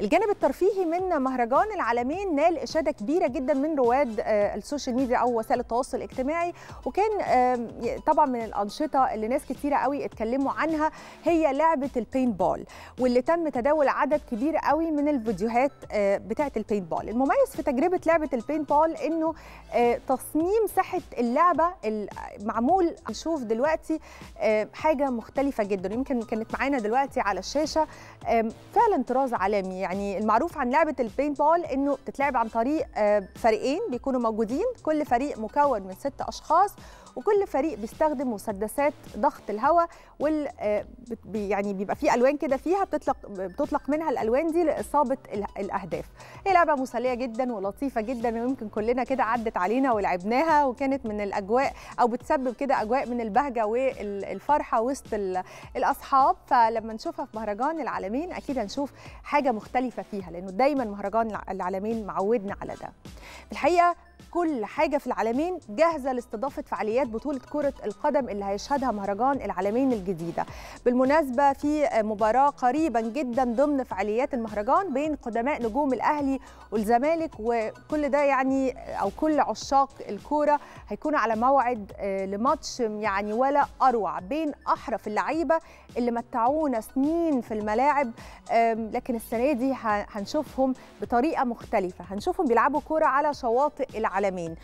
الجانب الترفيهي من مهرجان العالمين نال إشادة كبيرة جدا من رواد آه، السوشيال ميديا أو وسائل التواصل الاجتماعي وكان آه، طبعا من الأنشطة اللي ناس كثيره قوي اتكلموا عنها هي لعبة البين بول واللي تم تداول عدد كبير قوي من الفيديوهات آه، بتاعة البين بول المميز في تجربة لعبة البين بول إنه تصميم ساحة اللعبة المعمول نشوف دلوقتي حاجة مختلفة جدا يمكن كانت معانا دلوقتي على الشاشة فعلا طراز عالمي يعني المعروف عن لعبه البين بول انه بتتلعب عن طريق آه، فريقين بيكونوا موجودين كل فريق مكون من ست اشخاص وكل فريق بيستخدم مسدسات ضغط الهواء وال آه، يعني بيبقى في الوان كده فيها بتطلق بتطلق منها الالوان دي لاصابه الاهداف هي لعبه مسليه جدا ولطيفه جدا ويمكن كلنا كده عدت علينا ولعبناها وكانت من الاجواء او بتسبب كده اجواء من البهجه والفرحه وسط الاصحاب فلما نشوفها في مهرجان العالمين اكيد هنشوف حاجه مختلفه مختلفه فيها لانه دايما مهرجان العالمين معودنا على ده الحقيقه كل حاجه في العالمين جاهزه لاستضافه فعاليات بطوله كره القدم اللي هيشهدها مهرجان العالمين الجديده بالمناسبه في مباراه قريبا جدا ضمن فعاليات المهرجان بين قدماء نجوم الاهلي والزمالك وكل ده يعني او كل عشاق الكوره هيكونوا على موعد آه، لماتش يعني ولا اروع بين احرف اللعيبه اللي متعونا سنين في الملاعب لكن السنه دي هنشوفهم بطريقه مختلفه هنشوفهم بيلعبوا كوره على شواطئ العالمين